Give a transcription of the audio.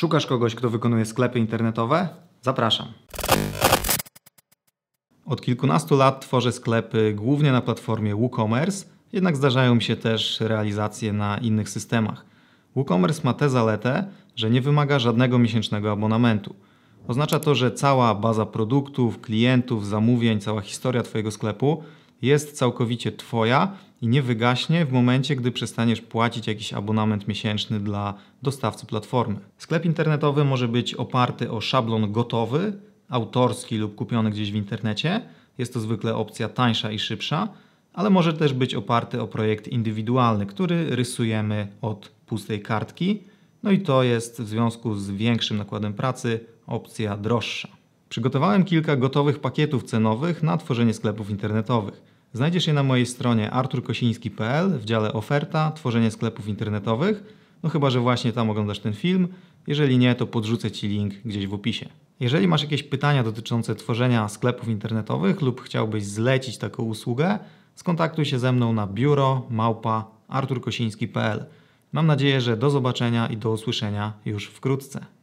Szukasz kogoś, kto wykonuje sklepy internetowe? Zapraszam. Od kilkunastu lat tworzę sklepy głównie na platformie WooCommerce, jednak zdarzają mi się też realizacje na innych systemach. WooCommerce ma tę zaletę, że nie wymaga żadnego miesięcznego abonamentu. Oznacza to, że cała baza produktów, klientów, zamówień, cała historia Twojego sklepu jest całkowicie Twoja i nie wygaśnie w momencie, gdy przestaniesz płacić jakiś abonament miesięczny dla dostawcy platformy. Sklep internetowy może być oparty o szablon gotowy, autorski lub kupiony gdzieś w internecie. Jest to zwykle opcja tańsza i szybsza, ale może też być oparty o projekt indywidualny, który rysujemy od pustej kartki. No i to jest w związku z większym nakładem pracy opcja droższa. Przygotowałem kilka gotowych pakietów cenowych na tworzenie sklepów internetowych. Znajdziesz je na mojej stronie arturkosiński.pl w dziale oferta, tworzenie sklepów internetowych. No chyba, że właśnie tam oglądasz ten film. Jeżeli nie, to podrzucę Ci link gdzieś w opisie. Jeżeli masz jakieś pytania dotyczące tworzenia sklepów internetowych lub chciałbyś zlecić taką usługę, skontaktuj się ze mną na biuro małpa arturkosiński.pl. Mam nadzieję, że do zobaczenia i do usłyszenia już wkrótce.